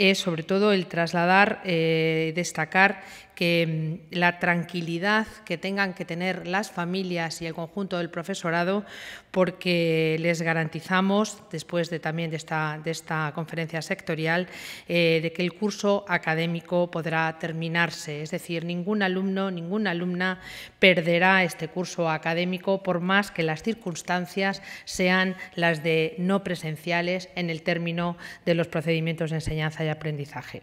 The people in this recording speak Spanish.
es sobre todo el trasladar, eh, destacar que mm, la tranquilidad que tengan que tener las familias y el conjunto del profesorado, porque les garantizamos, después de también de esta, de esta conferencia sectorial, eh, de que el curso académico podrá terminarse. Es decir, ningún alumno, ninguna alumna perderá este curso académico, por más que las circunstancias sean las de no presenciales en el término de los procedimientos de enseñanza y aprendizaje.